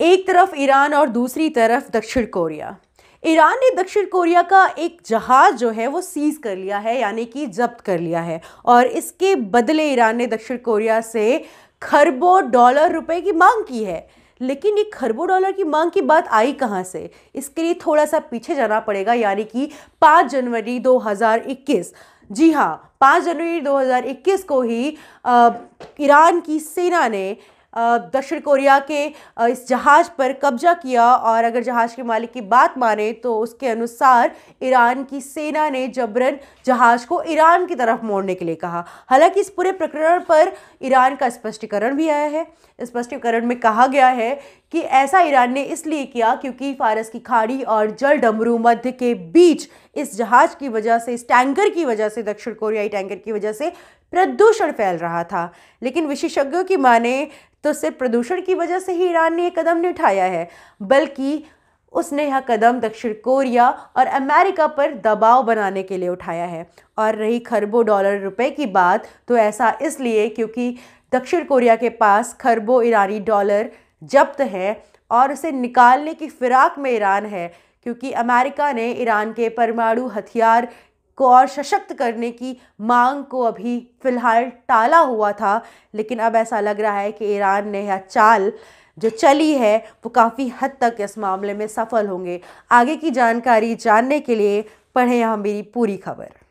एक तरफ ईरान और दूसरी तरफ दक्षिण कोरिया ईरान ने दक्षिण कोरिया का एक जहाज़ जो है वो सीज़ कर लिया है यानी कि जब्त कर लिया है और इसके बदले ईरान ने दक्षिण कोरिया से खरबों डॉलर रुपए की मांग की है लेकिन ये खरबों डॉलर की मांग की बात आई कहाँ से इसके लिए थोड़ा सा पीछे जाना पड़ेगा यानी कि 5 जनवरी 2021 जी हाँ 5 जनवरी 2021 को ही ईरान की सेना ने दक्षिण कोरिया के इस जहाज़ पर कब्जा किया और अगर जहाज़ के मालिक की बात माने तो उसके अनुसार ईरान की सेना ने जबरन जहाज़ को ईरान की तरफ मोड़ने के लिए कहा हालांकि इस पूरे प्रकरण पर ईरान का स्पष्टीकरण भी आया है स्पष्टीकरण में कहा गया है कि ऐसा ईरान ने इसलिए किया क्योंकि फारस की खाड़ी और जल डमरू मध्य के बीच इस जहाज़ की वजह से इस टैंकर की वजह से दक्षिण कोरियाई टैंकर की वजह से प्रदूषण फैल रहा था लेकिन विशेषज्ञों की माने तो सिर्फ प्रदूषण की वजह से ही ईरान ने यह कदम नहीं उठाया है बल्कि उसने यह कदम दक्षिण कोरिया और अमेरिका पर दबाव बनाने के लिए उठाया है और रही खरबों डॉलर रुपए की बात तो ऐसा इसलिए क्योंकि दक्षिण कोरिया के पास खरबों ईरानी डॉलर जब्त है और उसे निकालने की फिराक में ईरान है क्योंकि अमेरिका ने ईरान के परमाणु हथियार को और सशक्त करने की मांग को अभी फ़िलहाल टाला हुआ था लेकिन अब ऐसा लग रहा है कि ईरान ने यह चाल जो चली है वो काफ़ी हद तक इस मामले में सफल होंगे आगे की जानकारी जानने के लिए पढ़ें यहाँ मेरी पूरी खबर